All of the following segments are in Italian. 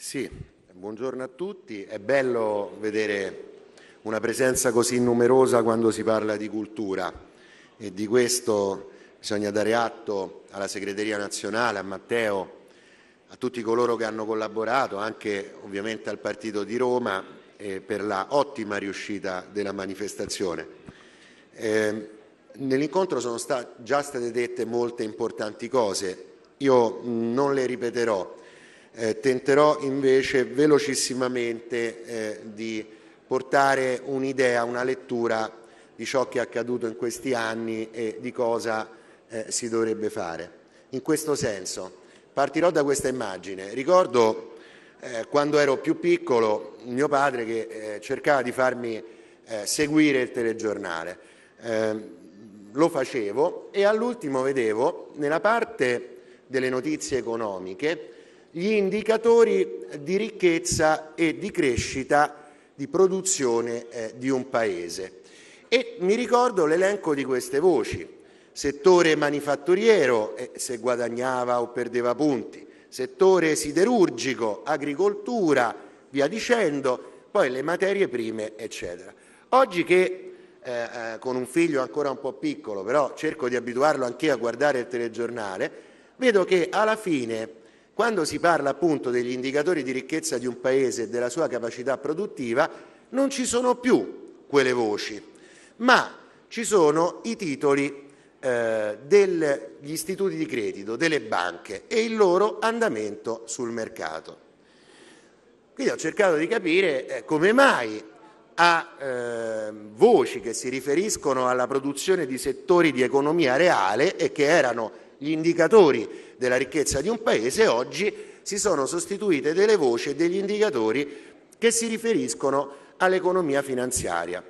Sì, buongiorno a tutti. È bello vedere una presenza così numerosa quando si parla di cultura e di questo bisogna dare atto alla Segreteria nazionale, a Matteo, a tutti coloro che hanno collaborato, anche ovviamente al Partito di Roma, eh, per la ottima riuscita della manifestazione. Eh, nell'incontro sono sta già state dette molte importanti cose, io non le ripeterò eh, tenterò invece velocissimamente eh, di portare un'idea, una lettura di ciò che è accaduto in questi anni e di cosa eh, si dovrebbe fare. In questo senso, partirò da questa immagine. Ricordo eh, quando ero più piccolo mio padre che eh, cercava di farmi eh, seguire il telegiornale. Ehm, lo facevo e all'ultimo vedevo nella parte delle notizie economiche gli indicatori di ricchezza e di crescita di produzione eh, di un paese. E mi ricordo l'elenco di queste voci. Settore manifatturiero, eh, se guadagnava o perdeva punti, settore siderurgico, agricoltura, via dicendo, poi le materie prime, eccetera. Oggi che eh, eh con un figlio ancora un po' piccolo, però cerco di abituarlo anche a guardare il telegiornale, vedo che alla fine quando si parla appunto degli indicatori di ricchezza di un Paese e della sua capacità produttiva, non ci sono più quelle voci, ma ci sono i titoli eh, degli istituti di credito, delle banche e il loro andamento sul mercato. Quindi ho cercato di capire eh, come mai a eh, voci che si riferiscono alla produzione di settori di economia reale e che erano gli indicatori della ricchezza di un paese, oggi si sono sostituite delle voci e degli indicatori che si riferiscono all'economia finanziaria.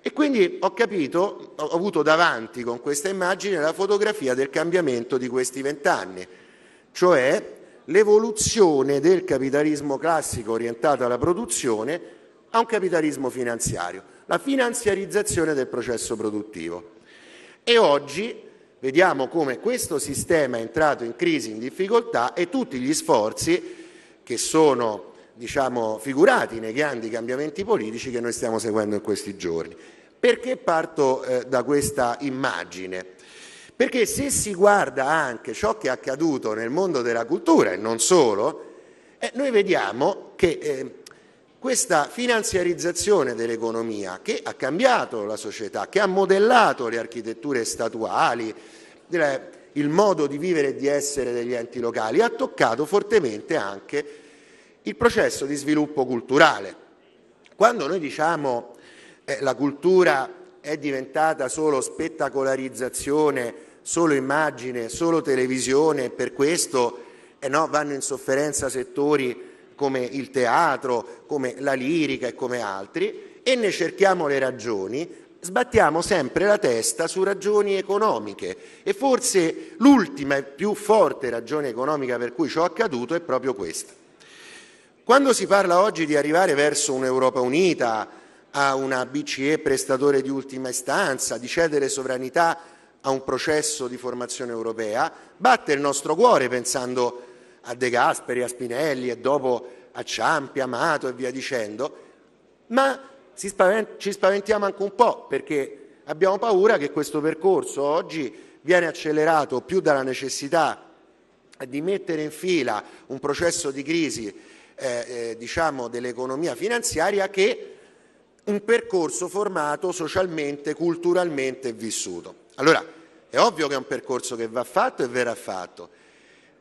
E quindi ho capito, ho avuto davanti con questa immagine la fotografia del cambiamento di questi vent'anni, cioè l'evoluzione del capitalismo classico orientato alla produzione a un capitalismo finanziario, la finanziarizzazione del processo produttivo. E oggi Vediamo come questo sistema è entrato in crisi, in difficoltà e tutti gli sforzi che sono diciamo, figurati nei grandi cambiamenti politici che noi stiamo seguendo in questi giorni. Perché parto eh, da questa immagine? Perché se si guarda anche ciò che è accaduto nel mondo della cultura e non solo, eh, noi vediamo che eh, questa finanziarizzazione dell'economia che ha cambiato la società, che ha modellato le architetture statuali, eh, il modo di vivere e di essere degli enti locali, ha toccato fortemente anche il processo di sviluppo culturale. Quando noi diciamo eh, la cultura è diventata solo spettacolarizzazione, solo immagine, solo televisione, per questo eh no, vanno in sofferenza settori come il teatro, come la lirica e come altri, e ne cerchiamo le ragioni, sbattiamo sempre la testa su ragioni economiche e forse l'ultima e più forte ragione economica per cui ciò è accaduto è proprio questa. Quando si parla oggi di arrivare verso un'Europa unita, a una BCE prestatore di ultima istanza, di cedere sovranità a un processo di formazione europea, batte il nostro cuore pensando a a De Gasperi, a Spinelli e dopo a Ciampi, Amato e via dicendo, ma spavent- ci spaventiamo anche un po' perché abbiamo paura che questo percorso oggi viene accelerato più dalla necessità di mettere in fila un processo di crisi eh, eh, diciamo dell'economia finanziaria che un percorso formato socialmente, culturalmente e vissuto. Allora, è ovvio che è un percorso che va fatto e verrà fatto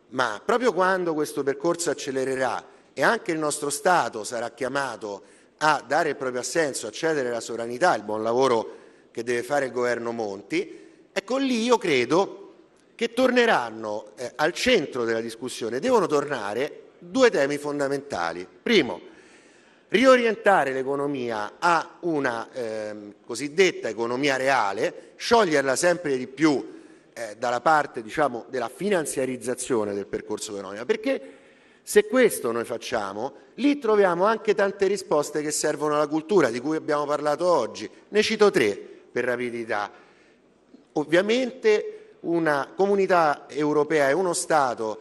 ma proprio quando questo percorso accelererà e anche il nostro Stato sarà chiamato a dare il proprio assenso, a cedere la sovranità, il buon lavoro che deve fare il governo Monti, ecco lì io credo che torneranno eh, al centro della discussione, devono tornare due temi fondamentali. Primo, riorientare l'economia a una eh, cosiddetta economia reale, scioglierla sempre di più eh, dalla parte diciamo, della finanziarizzazione del percorso Veronica, perché se questo noi facciamo, lì troviamo anche tante risposte che servono alla cultura, di cui abbiamo parlato oggi. Ne cito tre per rapidità. Ovviamente una comunità europea e uno Stato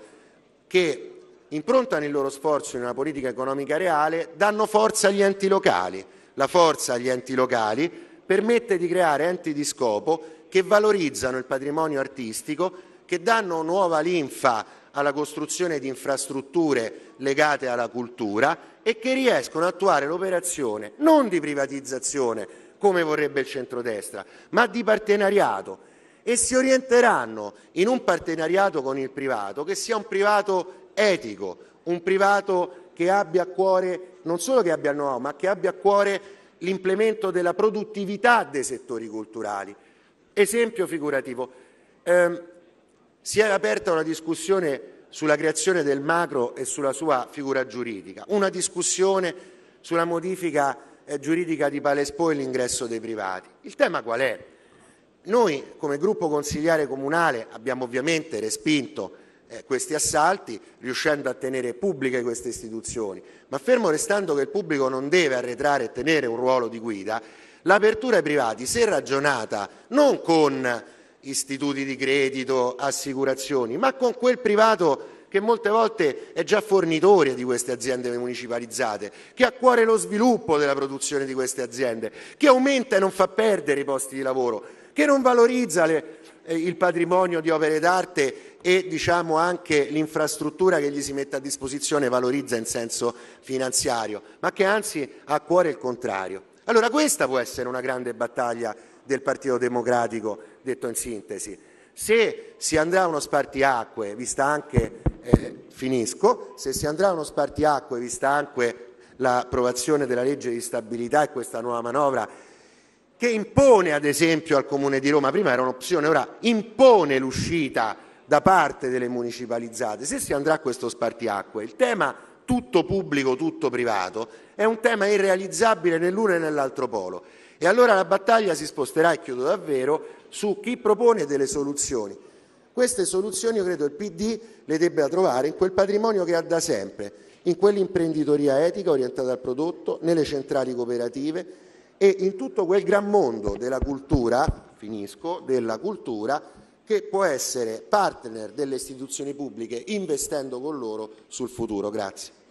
che improntano il loro sforzo in una politica economica reale danno forza agli enti locali. La forza agli enti locali permette di creare enti di scopo che valorizzano il patrimonio artistico, che danno nuova linfa alla costruzione di infrastrutture legate alla cultura e che riescono ad attuare l'operazione non di privatizzazione come vorrebbe il centrodestra, ma di partenariato e si orienteranno in un partenariato con il privato che sia un privato etico, un privato che abbia a cuore, non solo che abbia il know ma che abbia a cuore l'implemento della produttività dei settori culturali Esempio figurativo, eh, si è aperta una discussione sulla creazione del macro e sulla sua figura giuridica, una discussione sulla modifica eh, giuridica di Palespo e l'ingresso dei privati. Il tema qual è? Noi come gruppo consigliare comunale abbiamo ovviamente respinto eh, questi assalti, riuscendo a tenere pubbliche queste istituzioni, ma fermo restando che il pubblico non deve arretrare e tenere un ruolo di guida, L'apertura ai privati, se ragionata non con istituti di credito, assicurazioni, ma con quel privato che molte volte è già fornitore di queste aziende municipalizzate, che ha a cuore lo sviluppo della produzione di queste aziende, che aumenta e non fa perdere i posti di lavoro, che non valorizza le, eh, il patrimonio di opere d'arte e diciamo, anche l'infrastruttura che gli si mette a disposizione valorizza in senso finanziario, ma che anzi ha a cuore il contrario. Allora questa può essere una grande battaglia del Partito Democratico, detto in sintesi. Se si andrà a uno spartiacque, vista anche, eh, finisco, se si andrà a uno spartiacque, vista anche l'approvazione della legge di stabilità e questa nuova manovra, che impone ad esempio al Comune di Roma, prima era un'opzione, ora impone l'uscita da parte delle municipalizzate, se si andrà a questo spartiacque, il tema è tutto pubblico, tutto privato, è un tema irrealizzabile nell'uno e nell'altro polo. E allora la battaglia si sposterà, e chiudo davvero, su chi propone delle soluzioni. Queste soluzioni io credo il PD le debba trovare in quel patrimonio che ha da sempre, in quell'imprenditoria etica orientata al prodotto, nelle centrali cooperative e in tutto quel gran mondo della cultura, finisco, della cultura che può essere partner delle istituzioni pubbliche investendo con loro sul futuro. Grazie.